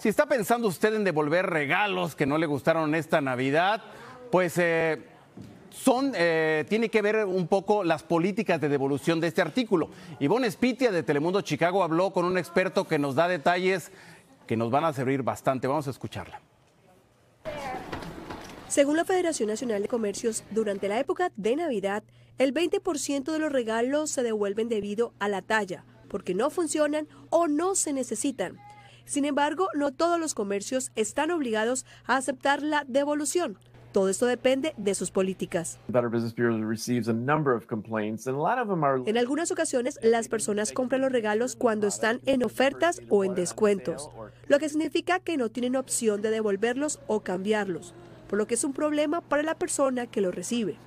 Si está pensando usted en devolver regalos que no le gustaron esta Navidad, pues eh, son, eh, tiene que ver un poco las políticas de devolución de este artículo. Ivonne Spitia de Telemundo Chicago habló con un experto que nos da detalles que nos van a servir bastante. Vamos a escucharla. Según la Federación Nacional de Comercios, durante la época de Navidad, el 20% de los regalos se devuelven debido a la talla, porque no funcionan o no se necesitan. Sin embargo, no todos los comercios están obligados a aceptar la devolución. Todo esto depende de sus políticas. En algunas ocasiones, las personas compran los regalos cuando están en ofertas o en descuentos, lo que significa que no tienen opción de devolverlos o cambiarlos por lo que es un problema para la persona que lo recibe.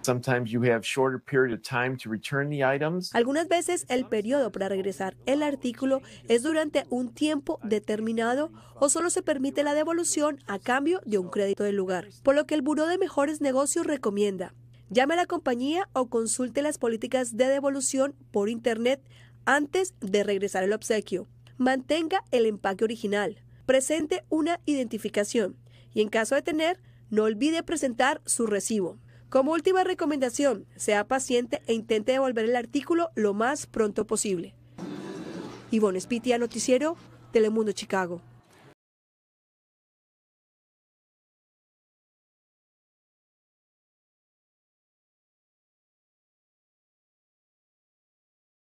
Algunas veces el periodo para regresar el artículo es durante un tiempo determinado o solo se permite la devolución a cambio de un crédito del lugar, por lo que el Buró de Mejores Negocios recomienda. Llame a la compañía o consulte las políticas de devolución por Internet antes de regresar el obsequio. Mantenga el empaque original, presente una identificación y en caso de tener, no olvide presentar su recibo. Como última recomendación, sea paciente e intente devolver el artículo lo más pronto posible. Ivonne Spitia, Noticiero, Telemundo Chicago.